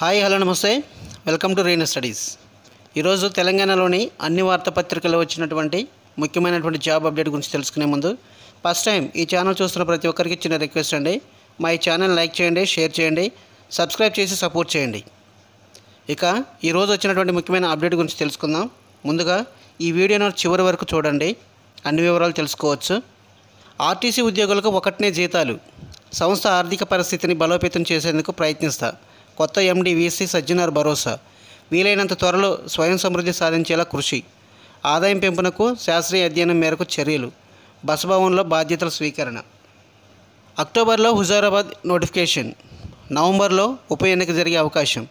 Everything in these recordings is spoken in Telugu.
హాయ్ హలో నమస్తే వెల్కమ్ టు రీనా స్టడీస్ ఈరోజు తెలంగాణలోని అన్ని వార్తాపత్రికల్లో వచ్చినటువంటి ముఖ్యమైనటువంటి జాబ్ అప్డేట్ గురించి తెలుసుకునే ముందు ఫస్ట్ టైం ఈ ఛానల్ చూస్తున్న ప్రతి ఒక్కరికి చిన్న రిక్వెస్ట్ అండి మా ఈ ఛానల్ లైక్ చేయండి షేర్ చేయండి సబ్స్క్రైబ్ చేసి సపోర్ట్ చేయండి ఇక ఈరోజు వచ్చినటువంటి ముఖ్యమైన అప్డేట్ గురించి తెలుసుకుందాం ముందుగా ఈ వీడియోను చివరి వరకు చూడండి అన్ని వివరాలు తెలుసుకోవచ్చు ఆర్టీసీ ఉద్యోగులకు ఒకటినే జీతాలు సంస్థ ఆర్థిక పరిస్థితిని బలోపేతం చేసేందుకు ప్రయత్నిస్తా కొత్త ఎండి వీసీ సజ్జనార్ భరోసా వీలైనంత త్వరలో స్వయం సమృద్ధి సాధించేలా కృషి ఆదాయం పెంపునకు శాస్త్రీయ అధ్యయనం మేరకు చర్యలు బసభవన్లో బాధ్యతల స్వీకరణ అక్టోబర్లో హుజారాబాద్ నోటిఫికేషన్ నవంబర్లో ఉప ఎన్నిక జరిగే అవకాశం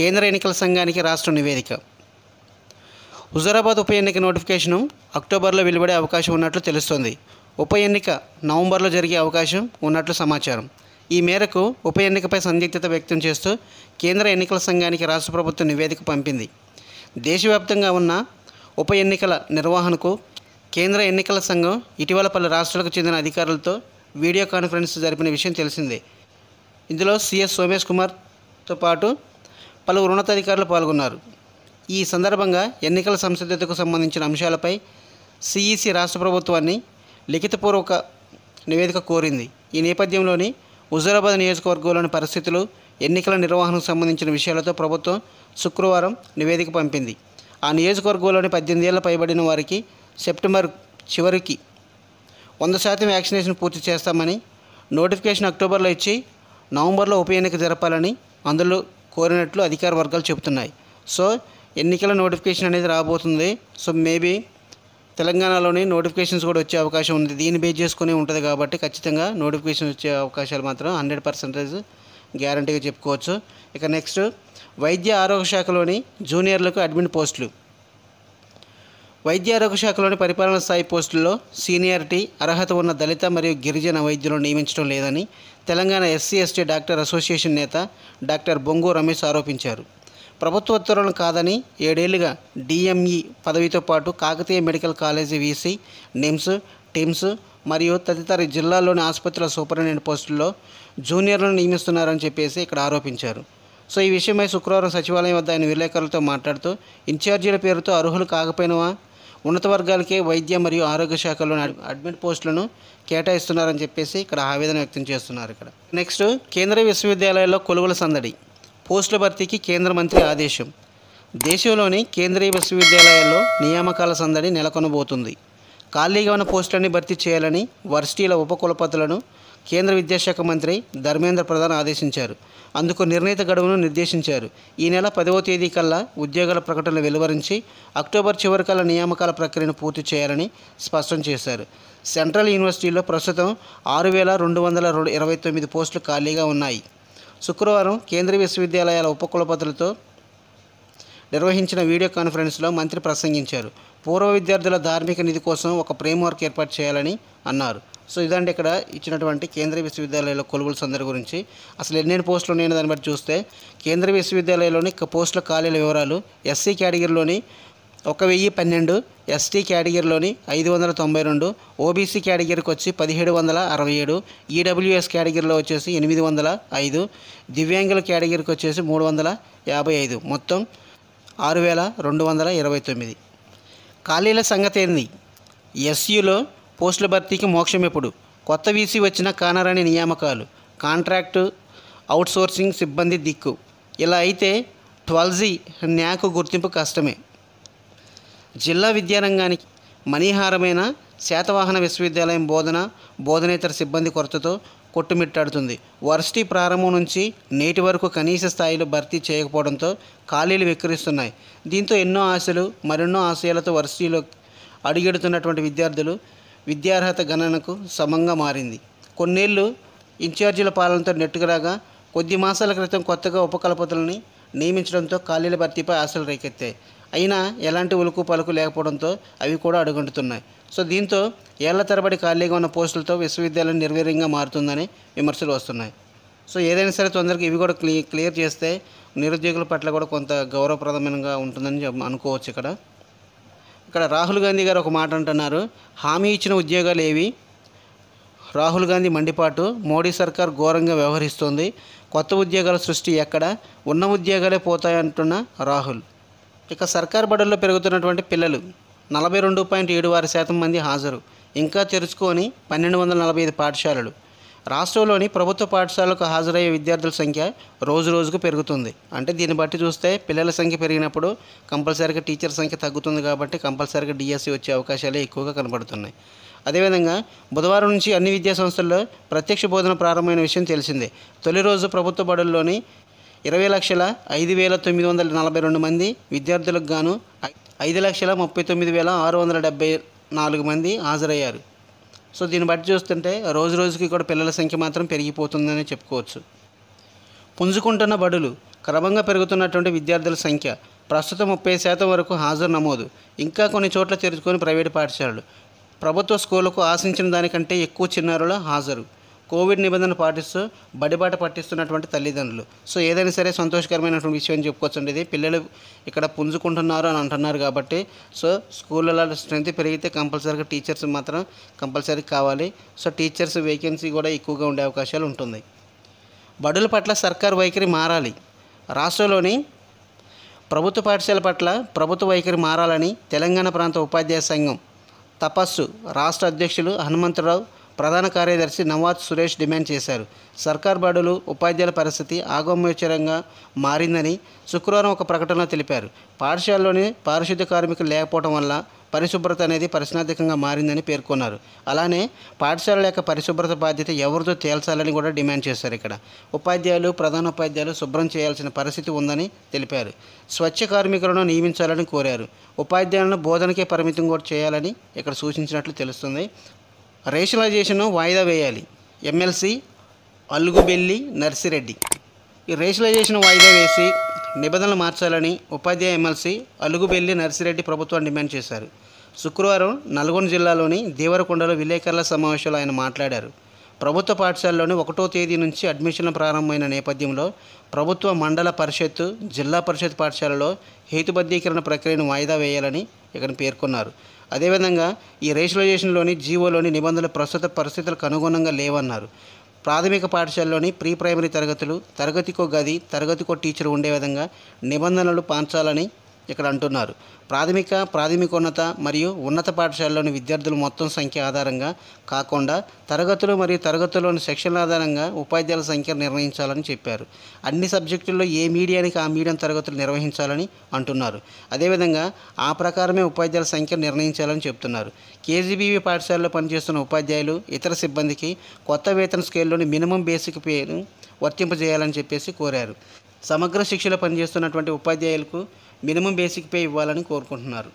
కేంద్ర ఎన్నికల సంఘానికి రాష్ట్ర నివేదిక హుజారాబాద్ ఉప ఎన్నిక నోటిఫికేషను అక్టోబర్లో వెలువడే అవకాశం ఉన్నట్లు తెలుస్తోంది ఉప ఎన్నిక నవంబర్లో జరిగే అవకాశం ఉన్నట్లు సమాచారం ఈ మేరకు ఉప ఎన్నికపై సందిగ్ధత వ్యక్తం చేస్తూ కేంద్ర ఎన్నికల సంఘానికి రాష్ట్ర ప్రభుత్వం నివేదిక పంపింది దేశవ్యాప్తంగా ఉన్న ఉప ఎన్నికల నిర్వహణకు కేంద్ర ఎన్నికల సంఘం ఇటీవల పలు రాష్ట్రాలకు చెందిన అధికారులతో వీడియో కాన్ఫరెన్స్ జరిపిన విషయం తెలిసిందే ఇందులో సిఎస్ సోమేష్ కుమార్తో పాటు పలు ఉన్నతాధికారులు పాల్గొన్నారు ఈ సందర్భంగా ఎన్నికల సంసిద్ధతకు సంబంధించిన అంశాలపై సిఈసి రాష్ట్ర ప్రభుత్వాన్ని లిఖితపూర్వక నివేదిక కోరింది ఈ నేపథ్యంలోని హుజూరాబాద్ నియోజకవర్గంలోని పరిస్థితులు ఎన్నికల నిర్వహణకు సంబంధించిన విషయాలతో ప్రభుత్వం శుక్రవారం నివేదిక పంపింది ఆ నియోజకవర్గంలోని పద్దెనిమిది ఏళ్ల పైబడిన వారికి సెప్టెంబర్ చివరికి వంద శాతం వ్యాక్సినేషన్ పూర్తి చేస్తామని నోటిఫికేషన్ అక్టోబర్లో ఇచ్చి నవంబర్లో ఉప ఎన్నిక జరపాలని అందులో కోరినట్లు అధికార వర్గాలు చెబుతున్నాయి సో ఎన్నికల నోటిఫికేషన్ అనేది రాబోతుంది సో మేబీ తెలంగాణలోనే నోటిఫికేషన్స్ కూడా వచ్చే అవకాశం ఉంది దీన్ని బేస్ చేసుకునే ఉంటుంది కాబట్టి ఖచ్చితంగా నోటిఫికేషన్ వచ్చే అవకాశాలు మాత్రం హండ్రెడ్ పర్సెంటేజ్ గ్యారంటీగా చెప్పుకోవచ్చు ఇక నెక్స్ట్ వైద్య ఆరోగ్య శాఖలోని జూనియర్లకు అడ్మిన్ పోస్టులు వైద్య ఆరోగ్య శాఖలోని పరిపాలనా స్థాయి పోస్టుల్లో సీనియారిటీ అర్హత ఉన్న దళిత మరియు గిరిజన వైద్యులను నియమించడం లేదని Telangana SC ST doctor association నేత డాక్టర్ బొంగు రమేష్ ఆరోపించారు ప్రభుత్వ ఉత్తర్వులను కాదని ఏడేళ్లుగా డిఎంఈ పదవితో పాటు Kakatiya medical college VC NIMS TIMS మరియు తదితర జిల్లాల్లోని ఆసుపత్రుల సూపరింటెండెంట్ పోస్టుల్లో జూనియర్లను నియమిస్తున్నారని చెప్పేసి ఇక్కడ ఆరోపించారు సో ఈ విషయమై శుక్రవారం సచివాలయం వద్ద ఆయన విలేకరులతో మాట్లాడుతూ ఇన్ఛార్జీల పేరుతో అర్హులు కాకపోయినవా ఉన్నత వర్గాలకే వైద్య మరియు ఆరోగ్య శాఖలోని అడ్మిట్ పోస్టులను కేటాయిస్తున్నారని చెప్పేసి ఇక్కడ ఆవేదన వ్యక్తం చేస్తున్నారు ఇక్కడ నెక్స్ట్ కేంద్ర విశ్వవిద్యాలయాల్లో కొలువుల సందడి పోస్టుల భర్తీకి కేంద్ర మంత్రి ఆదేశం దేశంలోని కేంద్రీయ విశ్వవిద్యాలయాల్లో నియామకాల సందడి నెలకొనబోతుంది ఖాళీగా ఉన్న పోస్టులన్నీ భర్తీ చేయాలని వర్సిటీల ఉపకులపతులను కేంద్ర విద్యాశాఖ మంత్రి ధర్మేంద్ర ప్రధాన్ ఆదేశించారు అందుకు నిర్ణీత గడువును నిర్దేశించారు ఈ నెల పదవ తేదీ కల్లా ఉద్యోగాల ప్రకటనలు వెలువరించి అక్టోబర్ చివరి కల్లా నియామకాల ప్రక్రియను పూర్తి చేయాలని స్పష్టం చేశారు సెంట్రల్ యూనివర్సిటీలో ప్రస్తుతం ఆరు వేల రెండు వందల ఇరవై తొమ్మిది పోస్టులు ఖాళీగా ఉన్నాయి శుక్రవారం కేంద్రీయ విశ్వవిద్యాలయాల ఉపకులపతులతో నిర్వహించిన వీడియో కాన్ఫరెన్స్లో మంత్రి ప్రసంగించారు పూర్వ విద్యార్థుల ధార్మిక నిధి కోసం ఒక ఫ్రేమ్వర్క్ ఏర్పాటు చేయాలని అన్నారు సో ఇదండి ఇక్కడ ఇచ్చినటువంటి కేంద్రీయ విశ్వవిద్యాలయాల కొలువుల సందర్భం గురించి అసలు ఎన్నెన్ని పోస్టులు ఉన్నాయని దాన్ని బట్టి చూస్తే కేంద్రీయ విశ్వవిద్యాలయంలోని పోస్టుల ఖాళీల వివరాలు ఎస్సీ కేటగిరీలోని ఒక వెయ్యి పన్నెండు ఎస్టీ కేటగిరీలోని ఐదు వందల తొంభై రెండు ఓబీసీ కేటగిరీకి వచ్చి పదిహేడు వందల అరవై ఏడు ఈడబ్ల్యూఎస్ కేటగిరీలో వచ్చేసి ఎనిమిది వందల ఐదు దివ్యాంగుల కేటగిరీకి వచ్చేసి మూడు వందల యాభై ఐదు మొత్తం ఆరు వేల రెండు వందల ఇరవై తొమ్మిది ఖాళీల సంగతి ఏంది ఎస్యూలో పోస్టుల భర్తీకి మోక్షం ఎప్పుడు కొత్త వీసీ వచ్చిన కానరాని నియామకాలు కాంట్రాక్టు అవుట్సోర్సింగ్ సిబ్బంది దిక్కు ఇలా అయితే ట్వల్జీ న్యాక్ గుర్తింపు కష్టమే జిల్లా విద్యారంగానికి మణిహారమైన శాతవాహన విశ్వవిద్యాలయం బోధన బోధనేతర సిబ్బంది కొరతతో కొట్టుమిట్టాడుతుంది వర్సిటీ ప్రారంభం నుంచి నేటి వరకు కనీస స్థాయిలో భర్తీ చేయకపోవడంతో ఖాళీలు వెక్కిరిస్తున్నాయి దీంతో ఎన్నో ఆశలు మరెన్నో ఆశయాలతో వర్సిటీలో అడుగెడుతున్నటువంటి విద్యార్థులు విద్యార్హత గణనకు సమంగా మారింది కొన్నేళ్ళు ఇన్ఛార్జీల పాలనతో నెట్టుకురాగా కొద్ది మాసాల క్రితం కొత్తగా ఉపకల్పతులని నియమించడంతో ఖాళీల భర్తీపై ఆశలు రేకెత్తాయి అయినా ఎలాంటి ఉలుకు పలుకు లేకపోవడంతో అవి కూడా అడుగంటుతున్నాయి సో దీంతో ఏళ్ల తరబడి ఖాళీగా ఉన్న పోస్టులతో విశ్వవిద్యాలయం నిర్వీర్యంగా మారుతుందని విమర్శలు వస్తున్నాయి సో ఏదైనా సరే తొందరగా ఇవి కూడా క్లీ క్లియర్ చేస్తే నిరుద్యోగుల పట్ల కూడా కొంత గౌరవప్రదమైనగా ఉంటుందని అనుకోవచ్చు ఇక్కడ ఇక్కడ రాహుల్ గాంధీ గారు ఒక మాట అంటున్నారు హామీ ఇచ్చిన ఉద్యోగాలు ఏవి రాహుల్ గాంధీ మండిపాటు మోడీ సర్కార్ ఘోరంగా వ్యవహరిస్తోంది కొత్త ఉద్యోగాల సృష్టి ఎక్కడ ఉన్న ఉద్యోగాలే పోతాయంటున్న రాహుల్ ఇక సర్కార్ బడుల్లో పెరుగుతున్నటువంటి పిల్లలు నలభై రెండు పాయింట్ ఏడు ఆరు శాతం మంది హాజరు ఇంకా తెరుచుకొని పన్నెండు వందల నలభై ఐదు పాఠశాలలు రాష్ట్రంలోని ప్రభుత్వ పాఠశాలకు హాజరయ్యే విద్యార్థుల సంఖ్య రోజు రోజుకు పెరుగుతుంది అంటే దీన్ని బట్టి చూస్తే పిల్లల సంఖ్య పెరిగినప్పుడు కంపల్సరీగా టీచర్ సంఖ్య తగ్గుతుంది కాబట్టి కంపల్సరీగా డిఎస్సి వచ్చే అవకాశాలే ఎక్కువగా కనబడుతున్నాయి అదేవిధంగా బుధవారం నుంచి అన్ని విద్యా సంస్థల్లో ప్రత్యక్ష బోధన ప్రారంభమైన విషయం తెలిసిందే తొలి రోజు ప్రభుత్వ బడుల్లోని ఇరవై లక్షల ఐదు వేల తొమ్మిది వందల నలభై రెండు మంది విద్యార్థులకు గాను ఐదు లక్షల ముప్పై తొమ్మిది వేల ఆరు వందల డెబ్బై నాలుగు మంది హాజరయ్యారు సో దీన్ని బట్టి చూస్తుంటే రోజు రోజుకి కూడా పిల్లల సంఖ్య మాత్రం పెరిగిపోతుందని చెప్పుకోవచ్చు పుంజుకుంటున్న బడులు క్రమంగా పెరుగుతున్నటువంటి విద్యార్థుల సంఖ్య ప్రస్తుతం ముప్పై శాతం వరకు హాజరు నమోదు ఇంకా కొన్ని చోట్ల చేర్చుకొని ప్రైవేటు పాఠశాలలు ప్రభుత్వ స్కూళ్లకు ఆశించిన దానికంటే ఎక్కువ చిన్నారుల హాజరు కోవిడ్ నిబంధన పాటిస్తూ బడిబాట పట్టిస్తున్నటువంటి తల్లిదండ్రులు సో ఏదైనా సరే సంతోషకరమైనటువంటి విషయం చెప్పుకోవచ్చండి ఇది పిల్లలు ఇక్కడ పుంజుకుంటున్నారు అని అంటున్నారు కాబట్టి సో స్కూళ్ళలో స్ట్రెంత్ పెరిగితే కంపల్సరీగా టీచర్స్ మాత్రం కంపల్సరీ కావాలి సో టీచర్స్ వేకెన్సీ కూడా ఎక్కువగా ఉండే అవకాశాలు ఉంటుంది బడుల పట్ల సర్కార్ వైఖరి మారాలి రాష్ట్రంలోని ప్రభుత్వ పాఠశాల పట్ల ప్రభుత్వ వైఖరి మారాలని తెలంగాణ ప్రాంత ఉపాధ్యాయ సంఘం తపస్సు రాష్ట్ర అధ్యక్షులు హనుమంతరావు ప్రధాన కార్యదర్శి నవాజ్ సురేష్ డిమాండ్ చేశారు సర్కార్ బడులు ఉపాధ్యాయుల పరిస్థితి ఆగమోచరంగా మారిందని శుక్రవారం ఒక ప్రకటనలో తెలిపారు పాఠశాలలోని పారిశుద్ధ్య కార్మికులు లేకపోవడం వల్ల పరిశుభ్రత అనేది ప్రశ్నార్థకంగా మారిందని పేర్కొన్నారు అలానే పాఠశాలల యొక్క పరిశుభ్రత బాధ్యత ఎవరితో తేల్చాలని కూడా డిమాండ్ చేశారు ఇక్కడ ఉపాధ్యాయులు ప్రధాన ఉపాధ్యాయులు శుభ్రం చేయాల్సిన పరిస్థితి ఉందని తెలిపారు స్వచ్ఛ కార్మికులను నియమించాలని కోరారు ఉపాధ్యాయులను బోధనకే పరిమితం కూడా చేయాలని ఇక్కడ సూచించినట్లు తెలుస్తుంది రేషనలైజేషన్ను వాయిదా వేయాలి ఎమ్మెల్సీ అలుగుబెల్లి నర్సిరెడ్డి ఈ రేషనలైజేషన్ వాయిదా వేసి నిబంధనలు మార్చాలని ఉపాధ్యాయ ఎమ్మెల్సీ అలుగుబెల్లి నర్సిరెడ్డి ప్రభుత్వం డిమాండ్ చేశారు శుక్రవారం నల్గొండ జిల్లాలోని దేవరకొండలో విలేకరుల సమావేశంలో ఆయన మాట్లాడారు ప్రభుత్వ పాఠశాలలోని ఒకటో తేదీ నుంచి అడ్మిషన్లు ప్రారంభమైన నేపథ్యంలో ప్రభుత్వ మండల పరిషత్తు జిల్లా పరిషత్ పాఠశాలలో హేతుబద్ధీకరణ ప్రక్రియను వాయిదా వేయాలని ఇక్కడ పేర్కొన్నారు అదేవిధంగా ఈ రేషులైజేషన్లోని జీవోలోని నిబంధనలు ప్రస్తుత పరిస్థితులకు అనుగుణంగా లేవన్నారు ప్రాథమిక పాఠశాలలోని ప్రీ ప్రైమరీ తరగతులు తరగతికో గది తరగతికో టీచర్ ఉండే విధంగా నిబంధనలు పాంచాలని ఇక్కడ అంటున్నారు ప్రాథమిక ప్రాథమికోన్నత మరియు ఉన్నత పాఠశాలలోని విద్యార్థుల మొత్తం సంఖ్య ఆధారంగా కాకుండా తరగతులు మరియు తరగతుల్లోని సెక్షన్ల ఆధారంగా ఉపాధ్యాయుల సంఖ్య నిర్ణయించాలని చెప్పారు అన్ని సబ్జెక్టుల్లో ఏ మీడియానికి ఆ మీడియం తరగతులు నిర్వహించాలని అంటున్నారు అదేవిధంగా ఆ ప్రకారమే ఉపాధ్యాయుల సంఖ్య నిర్ణయించాలని చెప్తున్నారు కేజీబీవీ పాఠశాలలో పనిచేస్తున్న ఉపాధ్యాయులు ఇతర సిబ్బందికి కొత్త వేతన స్కేల్లోని మినిమం బేసిక్ పేను వర్తింపజేయాలని చెప్పేసి కోరారు సమగ్ర శిక్షలో పనిచేస్తున్నటువంటి ఉపాధ్యాయులకు మినిమం బేసిక్ పే ఇవ్వాలని కోరుకుంటున్నారు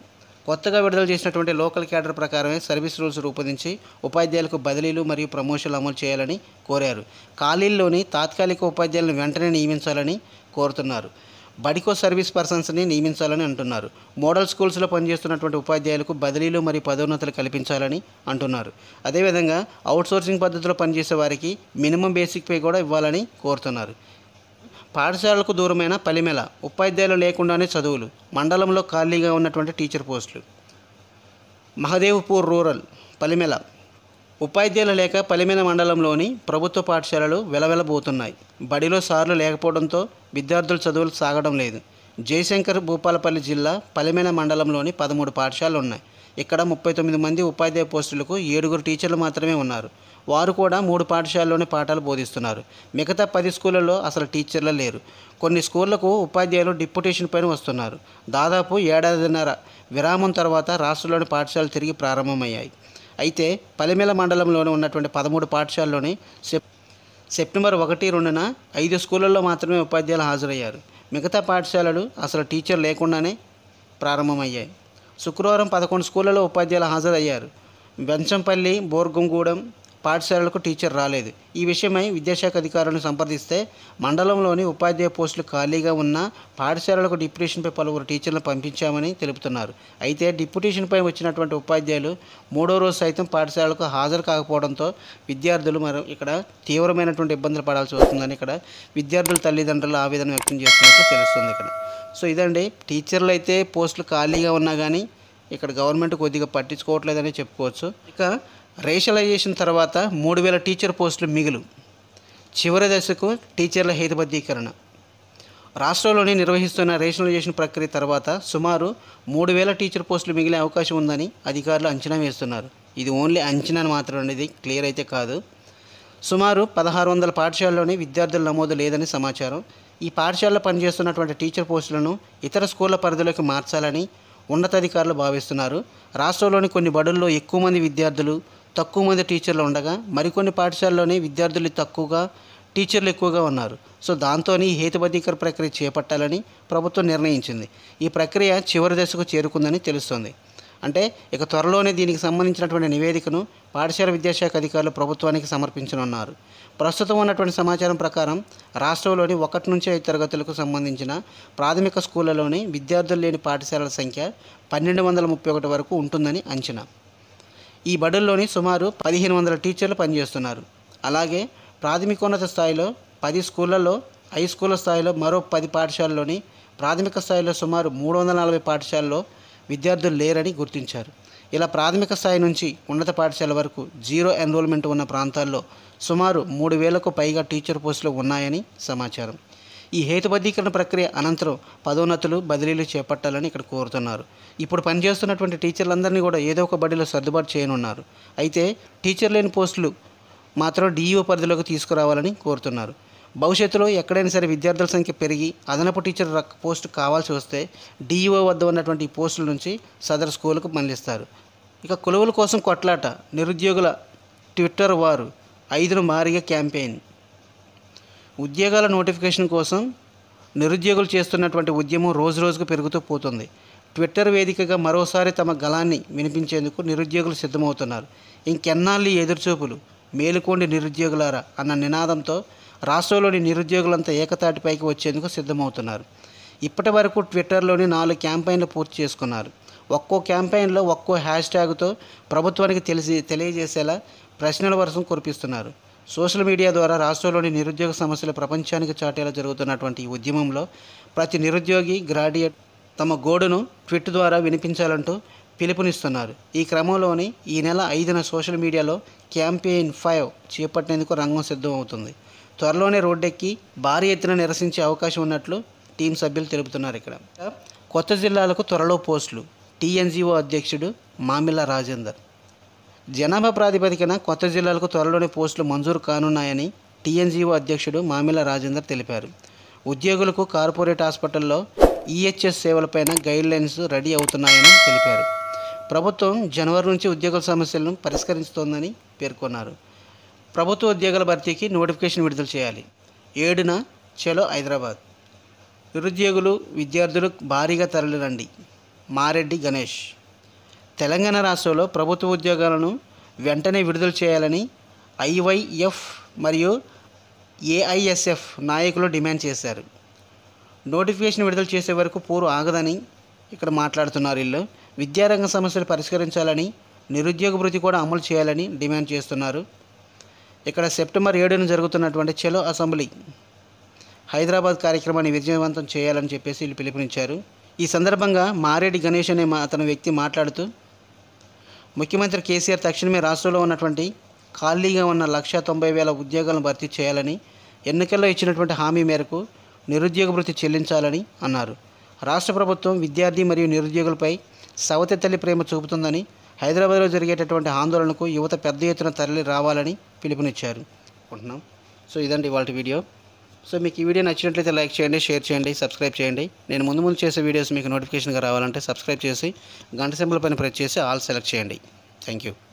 కొత్తగా విడుదల చేసినటువంటి లోకల్ క్యాడర్ ప్రకారమే సర్వీస్ రూల్స్ రూపొందించి ఉపాధ్యాయులకు బదిలీలు మరియు ప్రమోషన్లు అమలు చేయాలని కోరారు ఖాళీల్లోని తాత్కాలిక ఉపాధ్యాయులను వెంటనే నియమించాలని కోరుతున్నారు బడికో సర్వీస్ పర్సన్స్ని నియమించాలని అంటున్నారు మోడల్ స్కూల్స్లో పనిచేస్తున్నటువంటి ఉపాధ్యాయులకు బదిలీలు మరియు పదోన్నతులు కల్పించాలని అంటున్నారు అదేవిధంగా అవుట్సోర్సింగ్ పద్ధతిలో పనిచేసే వారికి మినిమం బేసిక్ పే కూడా ఇవ్వాలని కోరుతున్నారు పాఠశాలకు దూరమైన పలిమెల ఉపాధ్యాయులు లేకుండానే చదువులు మండలంలో ఖాళీగా ఉన్నటువంటి టీచర్ పోస్టులు మహదేవ్పూర్ రూరల్ పలిమెల ఉపాధ్యాయులు లేక పలిమెల మండలంలోని ప్రభుత్వ పాఠశాలలు వెలవెలబోతున్నాయి బడిలో సార్లు లేకపోవడంతో విద్యార్థుల చదువులు సాగడం లేదు జయశంకర్ భూపాలపల్లి జిల్లా పలిమెల మండలంలోని పదమూడు పాఠశాలలు ఉన్నాయి ఇక్కడ ముప్పై తొమ్మిది మంది ఉపాధ్యాయ పోస్టులకు ఏడుగురు టీచర్లు మాత్రమే ఉన్నారు వారు కూడా మూడు పాఠశాలలోనే పాఠాలు బోధిస్తున్నారు మిగతా పది స్కూళ్ళలో అసలు టీచర్లు లేరు కొన్ని స్కూళ్లకు ఉపాధ్యాయులు డిప్యుటేషన్ పైన వస్తున్నారు దాదాపు ఏడాదిన్నర విరామం తర్వాత రాష్ట్రంలోని పాఠశాలలు తిరిగి ప్రారంభమయ్యాయి అయితే పలిమెల మండలంలోని ఉన్నటువంటి పదమూడు పాఠశాలలోని సెప్ సెప్టెంబర్ ఒకటి రెండున ఐదు స్కూళ్ళల్లో మాత్రమే ఉపాధ్యాయులు హాజరయ్యారు మిగతా పాఠశాలలు అసలు టీచర్ లేకుండానే ప్రారంభమయ్యాయి శుక్రవారం పదకొండు స్కూళ్ళలో ఉపాధ్యాయులు హాజరయ్యారు బెంచంపల్లి బోర్గుంగూడెం పాఠశాలలకు టీచర్ రాలేదు ఈ విషయమై విద్యాశాఖ అధికారులను సంప్రదిస్తే మండలంలోని ఉపాధ్యాయ పోస్టులు ఖాళీగా ఉన్న పాఠశాలలకు డిప్యూటేషన్పై పలువురు టీచర్లను పంపించామని తెలుపుతున్నారు అయితే డిప్యూటేషన్పై వచ్చినటువంటి ఉపాధ్యాయులు మూడో రోజు సైతం పాఠశాలకు హాజరు కాకపోవడంతో విద్యార్థులు మరి ఇక్కడ తీవ్రమైనటువంటి ఇబ్బందులు పడాల్సి వస్తుందని ఇక్కడ విద్యార్థుల తల్లిదండ్రులు ఆవేదన వ్యక్తం చేస్తున్నట్టు తెలుస్తుంది ఇక్కడ సో ఇదండి టీచర్లు అయితే పోస్టులు ఖాళీగా ఉన్నా కానీ ఇక్కడ గవర్నమెంట్ కొద్దిగా పట్టించుకోవట్లేదని చెప్పుకోవచ్చు ఇక రేషలైజేషన్ తర్వాత మూడు వేల టీచర్ పోస్టులు మిగులు చివరి దశకు టీచర్ల హేతుబద్ధీకరణ రాష్ట్రంలోనే నిర్వహిస్తున్న రేషనలైజేషన్ ప్రక్రియ తర్వాత సుమారు మూడు వేల టీచర్ పోస్టులు మిగిలే అవకాశం ఉందని అధికారులు అంచనా వేస్తున్నారు ఇది ఓన్లీ అంచనా మాత్రం అనేది క్లియర్ అయితే కాదు సుమారు పదహారు వందల పాఠశాలలోనే విద్యార్థుల నమోదు లేదని సమాచారం ఈ పాఠశాలలో పనిచేస్తున్నటువంటి టీచర్ పోస్టులను ఇతర స్కూళ్ల పరిధిలోకి మార్చాలని ఉన్నతాధికారులు భావిస్తున్నారు రాష్ట్రంలోని కొన్ని బడుల్లో ఎక్కువ మంది విద్యార్థులు తక్కువ మంది టీచర్లు ఉండగా మరికొన్ని పాఠశాలలోనే విద్యార్థులు తక్కువగా టీచర్లు ఎక్కువగా ఉన్నారు సో దాంతో ఈ హేతుబద్ధీకరణ ప్రక్రియ చేపట్టాలని ప్రభుత్వం నిర్ణయించింది ఈ ప్రక్రియ చివరి దశకు చేరుకుందని తెలుస్తోంది అంటే ఇక త్వరలోనే దీనికి సంబంధించినటువంటి నివేదికను పాఠశాల విద్యాశాఖ అధికారులు ప్రభుత్వానికి సమర్పించనున్నారు ప్రస్తుతం ఉన్నటువంటి సమాచారం ప్రకారం రాష్ట్రంలోని ఒకటి నుంచి ఐదు తరగతులకు సంబంధించిన ప్రాథమిక స్కూళ్లలోని విద్యార్థులు లేని పాఠశాలల సంఖ్య పన్నెండు వందల ముప్పై ఒకటి వరకు ఉంటుందని అంచనా ఈ బడుల్లోని సుమారు పదిహేను వందల టీచర్లు పనిచేస్తున్నారు అలాగే ప్రాథమికోన్నత స్థాయిలో పది స్కూళ్ళల్లో హై స్కూళ్ళ స్థాయిలో మరో పది పాఠశాలలోని ప్రాథమిక స్థాయిలో సుమారు మూడు వందల నలభై పాఠశాలలో విద్యార్థులు లేరని గుర్తించారు ఇలా ప్రాథమిక స్థాయి నుంచి ఉన్నత పాఠశాల వరకు జీరో ఎన్రోల్మెంట్ ఉన్న ప్రాంతాల్లో సుమారు మూడు వేలకు పైగా టీచర్ పోస్టులు ఉన్నాయని సమాచారం ఈ హేతుబద్ధీకరణ ప్రక్రియ అనంతరం పదోన్నతులు బదిలీలు చేపట్టాలని ఇక్కడ కోరుతున్నారు ఇప్పుడు పనిచేస్తున్నటువంటి టీచర్లందరినీ కూడా ఏదో ఒక బడిలో సర్దుబాటు చేయనున్నారు అయితే టీచర్ లేని పోస్టులు మాత్రం డిఈఓ పరిధిలోకి తీసుకురావాలని కోరుతున్నారు భవిష్యత్తులో ఎక్కడైనా సరే విద్యార్థుల సంఖ్య పెరిగి అదనపు టీచర్ పోస్టు కావాల్సి వస్తే డిఈఓ వద్ద ఉన్నటువంటి పోస్టుల నుంచి సదరు స్కూల్కు మళ్ళిస్తారు ఇక కొలువుల కోసం కొట్లాట నిరుద్యోగుల ట్విట్టర్ వారు ఐదును మారిగా క్యాంపెయిన్ ఉద్యోగాల నోటిఫికేషన్ కోసం నిరుద్యోగులు చేస్తున్నటువంటి ఉద్యమం రోజు రోజుకు పెరుగుతూ పోతుంది ట్విట్టర్ వేదికగా మరోసారి తమ గళాన్ని వినిపించేందుకు నిరుద్యోగులు సిద్ధమవుతున్నారు ఇంకెన్నాళ్ళు ఎదురుచూపులు మేలుకోండి నిరుద్యోగులారా అన్న నినాదంతో రాష్ట్రంలోని నిరుద్యోగులంతా ఏకతాటిపైకి వచ్చేందుకు సిద్ధమవుతున్నారు ఇప్పటి వరకు ట్విట్టర్లోని నాలుగు క్యాంపెయిన్లు పూర్తి చేసుకున్నారు ఒక్కో క్యాంపెయిన్లో ఒక్కో హ్యాష్ ట్యాగ్తో ప్రభుత్వానికి తెలిసి తెలియజేసేలా ప్రశ్నల వర్షం కురిపిస్తున్నారు సోషల్ మీడియా ద్వారా రాష్ట్రంలోని నిరుద్యోగ సమస్యలు ప్రపంచానికి చాటేలా జరుగుతున్నటువంటి ఈ ఉద్యమంలో ప్రతి నిరుద్యోగి గ్రాడ్యుయేట్ తమ గోడును ట్విట్ ద్వారా వినిపించాలంటూ పిలుపునిస్తున్నారు ఈ క్రమంలోనే ఈ నెల ఐదున సోషల్ మీడియాలో క్యాంపెయిన్ ఫైవ్ చేపట్టేందుకు రంగం సిద్ధమవుతుంది త్వరలోనే రోడ్డెక్కి భారీ ఎత్తున నిరసించే అవకాశం ఉన్నట్లు టీం సభ్యులు తెలుపుతున్నారు ఇక్కడ కొత్త జిల్లాలకు త్వరలో పోస్టులు టీఎన్జిఓ అధ్యక్షుడు మామిళ్ళ రాజేందర్ జనాభా ప్రాతిపదికన కొత్త జిల్లాలకు త్వరలోని పోస్టులు మంజూరు కానున్నాయని టీఎన్జీఓ అధ్యక్షుడు మామిల రాజేందర్ తెలిపారు ఉద్యోగులకు కార్పొరేట్ హాస్పిటల్లో ఈహెచ్ఎస్ సేవలపైన గైడ్ లైన్స్ రెడీ అవుతున్నాయని తెలిపారు ప్రభుత్వం జనవరి నుంచి ఉద్యోగుల సమస్యలను పరిష్కరించుతోందని పేర్కొన్నారు ప్రభుత్వ ఉద్యోగుల భర్తీకి నోటిఫికేషన్ విడుదల చేయాలి ఏడున చలో హైదరాబాద్ నిరుద్యోగులు విద్యార్థులు భారీగా తరలిరండి మారెడ్డి గణేష్ తెలంగాణ రాష్ట్రంలో ప్రభుత్వ ఉద్యోగాలను వెంటనే విడుదల చేయాలని ఐవైఎఫ్ మరియు ఏఐఎస్ఎఫ్ నాయకులు డిమాండ్ చేశారు నోటిఫికేషన్ విడుదల చేసే వరకు పూర్వ ఆగదని ఇక్కడ మాట్లాడుతున్నారు వీళ్ళు విద్యారంగ సమస్యలు పరిష్కరించాలని నిరుద్యోగ వృత్తి కూడా అమలు చేయాలని డిమాండ్ చేస్తున్నారు ఇక్కడ సెప్టెంబర్ ఏడున జరుగుతున్నటువంటి చెలో అసెంబ్లీ హైదరాబాద్ కార్యక్రమాన్ని విజయవంతం చేయాలని చెప్పేసి వీళ్ళు పిలుపునిచ్చారు ఈ సందర్భంగా మారేడి గణేష్ అనే అతని వ్యక్తి మాట్లాడుతూ ముఖ్యమంత్రి కేసీఆర్ తక్షణమే రాష్ట్రంలో ఉన్నటువంటి ఖాళీగా ఉన్న లక్ష తొంభై వేల ఉద్యోగాలను భర్తీ చేయాలని ఎన్నికల్లో ఇచ్చినటువంటి హామీ మేరకు నిరుద్యోగ భృతి చెల్లించాలని అన్నారు రాష్ట్ర ప్రభుత్వం విద్యార్థి మరియు నిరుద్యోగులపై సవతి తల్లి ప్రేమ చూపుతుందని హైదరాబాద్లో జరిగేటటువంటి ఆందోళనకు యువత పెద్ద ఎత్తున తరలి రావాలని పిలుపునిచ్చారు అనుకుంటున్నాం సో ఇదండి వాళ్ళ వీడియో సో మీకు ఈ వీడియో నచ్చినట్లయితే లైక్ చేయండి షేర్ చేయండి సబ్స్క్రైబ్ చేయండి నేను ముందు ముందు చేసే వీడియోస్ మీకు నోటిఫికేషన్గా రావాలంటే సబ్స్క్రైబ్ చేసి గంట సింబల్ పైన ప్రెస్ చేసి ఆల్ సెలెక్ట్ చేయండి థ్యాంక్